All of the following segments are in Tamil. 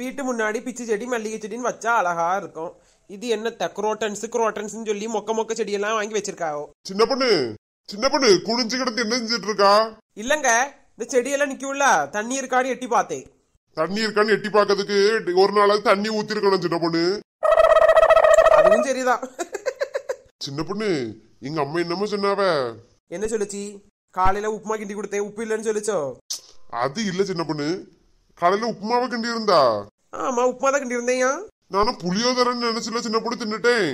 வீட்டு முன்னாடி பிச்சு செடி மல்லிகை செடின்னு வச்சா அழகா இருக்கும் இது என்னத்த குரோட்டன்ஸ் குரோட்டன்ஸ்னு சொல்லி மொக்க மொக்க செடியெல்லாம் வாங்கி வச்சிருக்காவோ சின்ன பொண்ணு சின்ன பொண்ணு குடிஞ்சு கிடந்து என்ன செஞ்சுட்டு இருக்கா இல்லங்க இந்த செடியெல்லாம் நிக்கவுல தண்ணி இருக்கான்னு எட்டி பார்த்தேன் தண்ணி இருக்கான்னு எட்டி பார்க்கறதுக்கு ஒரு நாளாவது தண்ணி ஊத்திருக்கணும் சின்ன பொண்ணு அதுவும் சரிதான் சின்ன பொண்ணு எங்க அம்மா என்னமோ சொன்னாவ என்ன சொல்லுச்சு காலையில உப்புமா கிண்டி கொடுத்தேன் உப்பு இல்லைன்னு சொல்லுச்சோ அது இல்ல சின்ன பொண்ணு காலையில உப்புமாவை கிண்டி இருந்தா ஆமா உப்புமா தான் கிண்டி இருந்தேயா நானும் புளியோதரன் நினைச்சுல சின்ன பொண்ணு தின்னுட்டேன்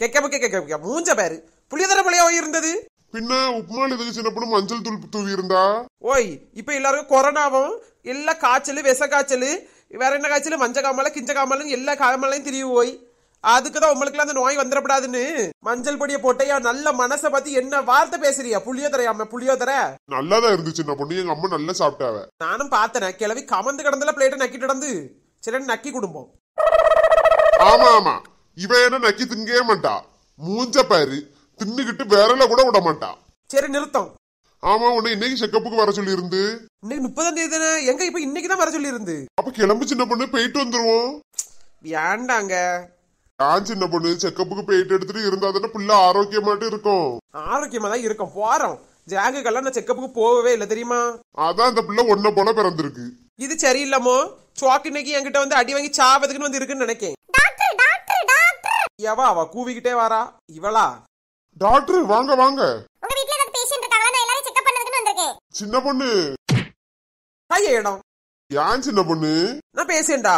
கேட்க கேட்க கேட்க மூஞ்ச பாரு புளியோதர பழைய இருந்தது பின்ன உப்புமால எதுக்கு சின்ன பொண்ணு மஞ்சள் தூள் தூவி இருந்தா ஓய் இப்ப எல்லாருக்கும் கொரோனாவும் எல்லா காய்ச்சலு விச காய்ச்சல் வேற என்ன காய்ச்சலு மஞ்ச காமலை கிஞ்ச காமலன்னு எல்லா காமலையும் திரிவு ஓய் அதுக்கு தான் உங்களுக்குலாம் அந்த நோய் வந்துடப்படாதுன்னு மஞ்சள் பொடியை போட்டையா நல்ல மனசை பத்தி என்ன வார்த்தை பேசுறியா புளியோதரை அம்மா புளியோதர நல்லாதான் இருந்துச்சு சின்ன பொண்ணு எங்க அம்மா நல்லா சாப்பிட்டாவ நானும் பார்த்தேன் கிளவி கமந்து கிடந்தல பிளேட்டை நக்கிட்டு நடந்து சரி நக்கி குடும்பம் ஆமா ஆமா இவ என்ன நக்கி திங்கவே மாட்டா மூஞ்ச பாரு தின்னுகிட்டு விரல கூட விட மாட்டா சரி நிறுத்தம் ஆமா உன்னை இன்னைக்கு செக்கப்புக்கு வர சொல்லி இருந்து இன்னைக்கு முப்பதாம் தேதி தானே எங்க இப்ப இன்னைக்குதான் வர சொல்லி இருந்து அப்ப கிளம்பு சின்ன பொண்ணு போயிட்டு வந்துருவோம் வேண்டாங்க நான் சின்ன பொண்ணு செக்கப்புக்கு போயிட்டு எடுத்துட்டு இருந்தா தானே பிள்ளை ஆரோக்கியமாட்டு இருக்கும் ஆரோக்கியமா தான் இருக்கும் போறோம் ஜாங்குக்கெல்லாம் நான் செக்கப்புக்கு போகவே இல்லை தெரியுமா அதான் அந்த புள்ள ஒன்ன போல பிறந்திருக்கு இது சரியில்லாமோ சோக்கு இன்னைக்கு என்கிட்ட வந்து அடி வாங்கி சாவதுக்குன்னு வந்து இருக்குன்னு நினைக்கேன் எவா அவ கூவிக்கிட்டே வாரா இவளா டாக்டர் வாங்க வாங்க உங்க சின்ன பொண்ணு கைய இடம் ஏன் சின்ன பொண்ணு நான் பேசேன்டா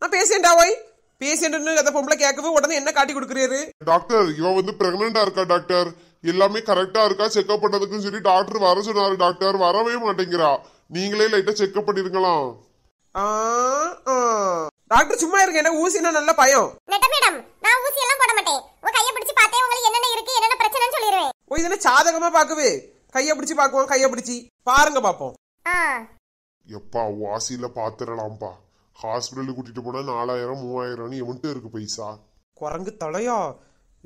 நான் பேசேன்டா ஓய் பேஷண்ட்னு அதை பொம்பளை கேட்கவே உடனே என்ன காட்டி கொடுக்குறாரு டாக்டர் இவன் வந்து பிரெக்னண்டா இருக்கா டாக்டர் எல்லாமே கரெக்டா இருக்கா செக்அப் பண்ணதுக்குன்னு சொல்லி டாக்டர் வர சொன்னாரு டாக்டர் வரவே மாட்டேங்கிறா நீங்களே லைட்டா செக்அப் பண்ணிருக்கலாம் டாக்டர் சும்மா இருக்க எனக்கு ஊசினா நல்ல பயம் நெட்ட மேடம் நான் ஊசி எல்லாம் போட மாட்டேன் உங்க கைய பிடிச்சு பார்த்தே உங்களுக்கு என்னென்ன இருக்கு என்னென்ன பிரச்சனைன்னு சொல்லிடுவேன் ஓ இதெல்லாம் சாதகமா பாக்குவே கைய பிடிச்சு பாக்குவோம் கைய பிடிச்சு பாருங்க பாப்போம் எப்பா வாசியில பாத்துறலாம்ப்பா ஹாஸ்பிட்டலுக்கு கூட்டிட்டு போனா நாலாயிரம் மூவாயிரம்னு எவன்ட்டு இருக்கு பைசா குரங்கு தலையா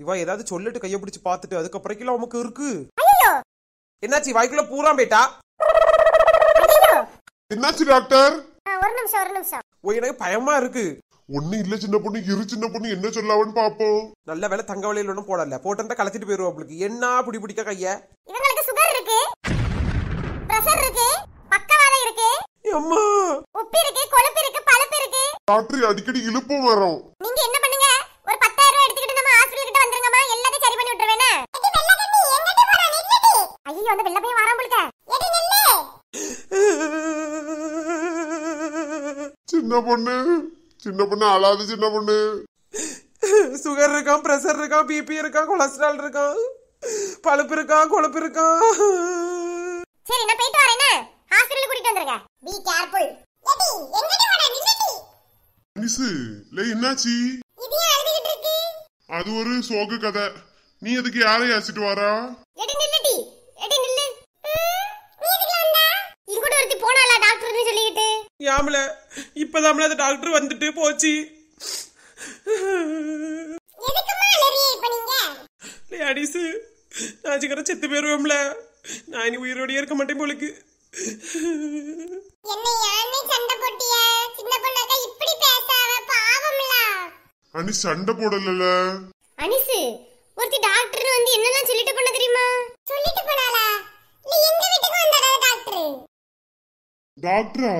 இவா ஏதாவது சொல்லிட்டு கைய பிடிச்சு பாத்துட்டு அதுக்கப்புறம் கிலோ உமக்கு இருக்கு என்னாச்சு வாய்க்குள்ள பூரா பேட்டா என்னாச்சு டாக்டர் ஒரு நிமிஷம் ஒரு நிமிஷம் ஓ எனக்கு பயமா இருக்கு ஒண்ணு இல்ல சின்ன பொண்ணு இரு சின்ன பொண்ணு என்ன சொல்லாவன்னு பாப்போம் நல்ல வேலை தங்க வலையில ஒண்ணும் போடல போட்டிருந்தா கலச்சிட்டு போயிருவோம் உங்களுக்கு என்ன பிடி பிடிக்க கைய இவங்களுக்கு சுகர் இருக்கு பிரஷர் இருக்கு பக்கவாதம் இருக்கு அம்மா உப்பு இருக்கு கொழுப்பு இருக்கு ராத்திரி அடிக்கடி இழுப்பு வரும் நீங்க என்ன பண்ணுங்க ஒரு 10000 எடுத்துக்கிட்டு நம்ம ஹாஸ்பிடல் கிட்ட வந்துருங்கம்மா எல்லாத்தையும் சரி பண்ணி விட்டுருவேனே ஐயோ அந்த வெள்ள போய் வராம போலுக்க சின்ன பொண்ணு சின்ன பொண்ணு அழாத சின்ன பொண்ணு சுகர் இருக்கான் பிரஷர் இருக்கான் பிபி இருக்கான் கொலஸ்ட்ரால் இருக்கான் பழுப்பு இருக்கான் கொழுப்பு இருக்கான் சரி நான் போயிட்டு வரேன் ஹாஸ்பிடல் கூட்டிட்டு வந்துருங்க ஐசு லே என்னாச்சு அது ஒரு சோக கதை நீ அதுக்கு யாரை அழைச்சிட்டு வாரா யாமல இப்பதாமல அந்த டாக்டர் வந்துட்டு போச்சு அடிசு நான் சிக்கிற செத்து போயிருவோம்ல நான் இனி உயிரோடய இருக்க மாட்டேன் போலுக்கு என்ன யானை சண்டை போட்டியா சின்ன பொண்ணாக்கா இப்படி பேசா அனிஸ் சண்டை போடல அனிஸ் ஒருத்தி டாக்டர் வந்து என்னெல்லாம் சொல்லிட்டு பண்ண தெரியுமா சொல்லிட்டு போனாளா நீ எங்க வீட்டுக்கு வந்தாடா டாக்டர் டாக்டரா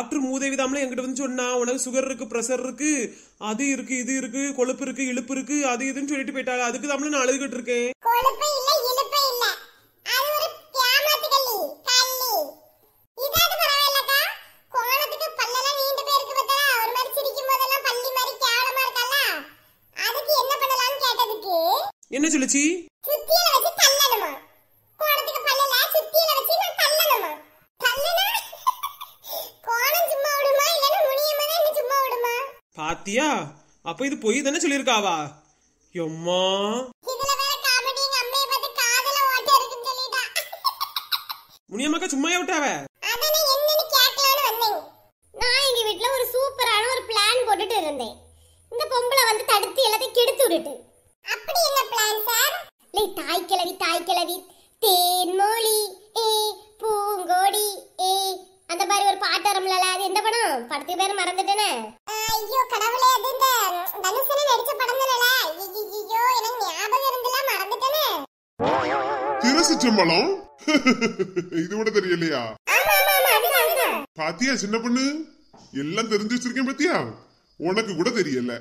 டாக்டர் மூதேவிதாமலே என்கிட்ட வந்து சொன்னா உனக்கு சுகர் இருக்கு ப்ரெஷர் இருக்கு அது இருக்கு இது இருக்கு கொழுப்பு இருக்கு இழுப்பு இருக்கு அது இதுன்னு சொல்லிட்டு போயிட்டாங்க அதுக்கு தாமல நான் அழுதுகிட்டு இருக்கேன் என்ன சொல்லுச்சு பாத்தியா அப்ப இது பொய் தானே சொல்லிருக்காவா எம்மா முனியம்மாக்கா சும்மாவே விட்டாவ தேன்மொழி படத்துக்கு பேர் மறந்துட்டேனே ஐயோ கடவுளே அது இந்த தனுஷன நடிச்ச படம் தானே ஐயோ எனக்கு ஞாபகம் இருந்தல மறந்துட்டேனே திருசு செம்பளம் இது கூட தெரியலையா பாத்தியா சின்ன பொண்ணு எல்லாம் தெரிஞ்சு வச்சிருக்கேன் பாத்தியா உனக்கு கூட தெரியல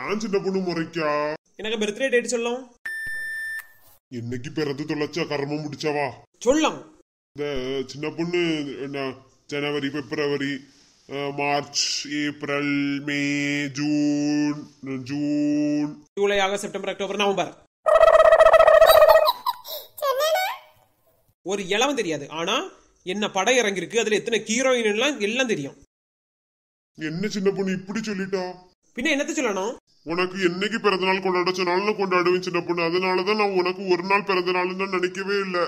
ஏன் சின்ன பொண்ணு முறைக்கா எனக்கு பர்த்டே டேட் சொல்லும் இன்னைக்கு பிறந்து தொலைச்சா கர்மம் முடிச்சவா சொல்லும் இந்த சின்ன பொண்ணு என்ன ஜனவரி பிப்ரவரி March April May June June July August September October November ஒரு இளவம் தெரியாது ஆனா என்ன படம் இறங்கிருக்கு அதுல எத்தனை ஹீரோயின் எல்லாம் எல்லாம் தெரியும் என்ன சின்ன பொண்ணு இப்படி சொல்லிட்டா பின்ன என்னத்த சொல்லணும் உனக்கு என்னைக்கு பிறந்த நாள் கொண்டாட சொன்னாலும் கொண்டாடுவேன் சின்ன பொண்ணு அதனாலதான் நான் உனக்கு ஒரு நாள் பிறந்த நாள்னு நினைக்கவே இல்ல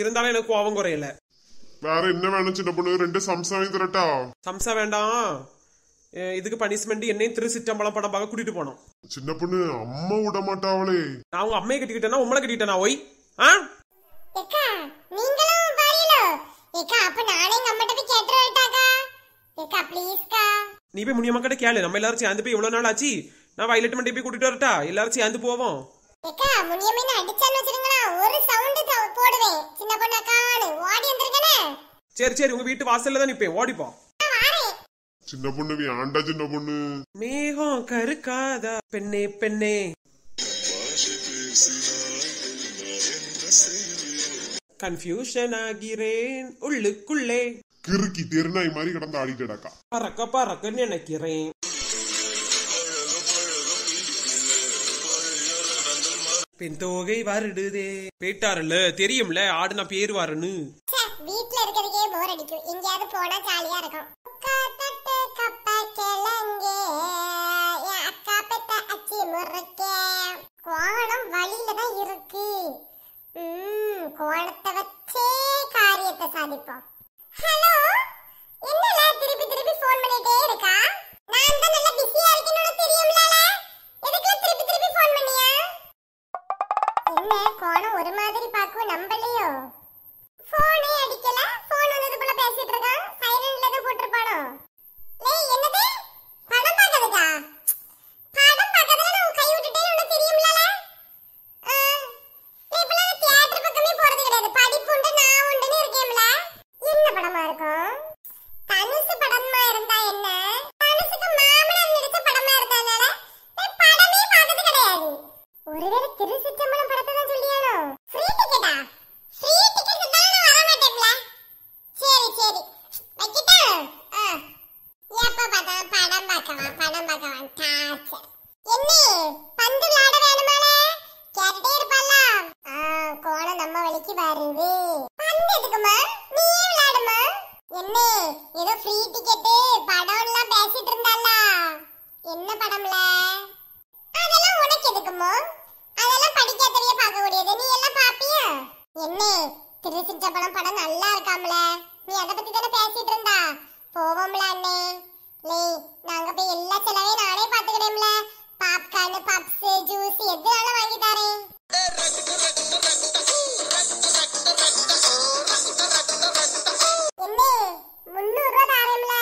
இருந்தாலும் எனக்கு கோபம் குறையல வேற என்ன வேணும் சின்ன பொண்ணு ரெண்டு சம்சா திரட்டா சம்சா வேண்டாம் இதுக்கு பனிஷ்மெண்ட் என்னையும் திரு சிற்றம்பலம் படம் பார்க்க கூட்டிட்டு போனோம் சின்ன பொண்ணு அம்மா விட மாட்டாவளே நான் உங்க அம்மையை கட்டிக்கிட்டேன்னா உங்களை கட்டிக்கிட்டேனா ஒய் ஆ நீங்களும் அப்ப நானே எங்க போய் நீ போய் கிட்ட கேளு நம்ம எல்லாரும் சேர்ந்து போய் இவ்வளவு நாள் ஆச்சு நான் வயலட் மண்டி போய் கூட்டிட்டு வரட்டா எல்லாரும் சேர்ந்து போவோம் ஏக்கா முனியம்மா ஒரு சவுண்ட் சின்ன ஓடி வந்திருக்கனே சரி சரி உங்க வீட்டு வாசல்ல தான் நிப்பேன் ஓடிப்போ சின்ன பொண்ணு ஆண்டா சின்ன பொண்ணு மேகம் கருக்காதா பெண்ணே பெண்ணே கன்ஃபியூஷன் ஆகிறேன் உள்ளுக்குள்ளே கிறுக்கி தெருநாய் மாதிரி கிடந்து ஆடிட்டடாக்கா பறக்க பறக்கன்னு நினைக்கிறேன் பெண் தொகை வருடுதே பேட்டாருல தெரியும்ல ஆடுனா பேர் வரனு வீட்ல இருக்கிறதுக்கே போர் அடிக்கும் எங்கயாவது போனா ஜாலியா இருக்கும் கோணத்தை வச்சே காரியத்தை சாதிப்போம் என்ன கோணம் ஒரு மாதிரி பாக்கும் நம்பலையோ போனே அடிக்கல போன் வந்தது போல பேசிட்டு இருக்கான் சைலண்ட்ல தான் போட்டிருப்பானோ பந்து விளையாட வேணுமால கேட்டே இருப்பால கோலம் நம்ம வலிக்கு வருது பந்து எதுக்குமா நீ விளையாடுமா என்ன ஃப்ரீ டிக்கெட் படம் எல்லாம் பேசிட்டு இருந்தால என்ன படம்ல அதெல்லாம் உனக்கு எதுக்குமா அதெல்லாம் படிக்காதவைய பார்க்க கூடியது நீ எல்லாம் பாப்பியா என்ன திருச்சிற்றம்பலம் படம் நல்லா இருக்காமல நீ அதை பத்தி தானே பேசிட்டு இருந்தா போவோம்ல அண்ணே லே நாங்க போய் எல்லா செலவையும் நானே பாத்துக்கிறேன்ல பாப்கார்ன் பப்ஸ் ஜூஸ் எதுனால வாங்கி தரேன் என்ன முந்நூறு ரூபா தாரேன்ல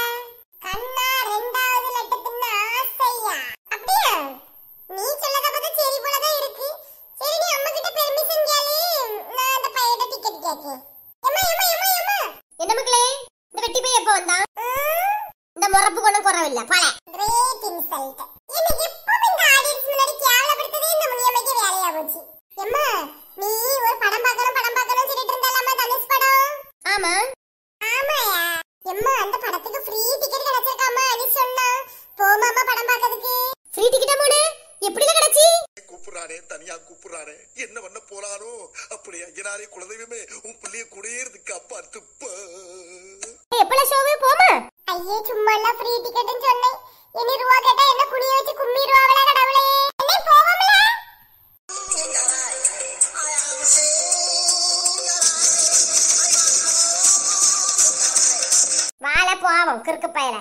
வச்சு எம்மா நீ ஒரு படம் பார்க்கணும் படம் பார்க்கணும் சொல்லிட்டு இருந்தாலம்மா தனுஷ் படம் ஆமா ஆமாயா எம்மா அந்த படத்துக்கு ஃப்ரீ டிக்கெட் கிடைச்சிருக்காமா நீ சொன்னா போமாமா படம் பார்க்கிறதுக்கு ஃப்ரீ டிக்கெட்டா மோனே எப்படில கிடைச்சி கூப்பிடுறாரே தனியா கூப்பிடுறாரே என்ன பண்ண போறாரோ அப்படி ஐயனாரே குலதெய்வமே உன் பிள்ளைய குடியேறதுக்கு அப்பா துப்பா எப்பல ஷோவே போமா ஐயே சும்மா எல்லாம் ஃப்ரீ டிக்கெட்னு சொன்னேன் இனி ரூபா கேட்டா என்ன குனிய வச்சு கும்மிடுவாங்களா கடவுளே போக்கு இருக்கு பயலை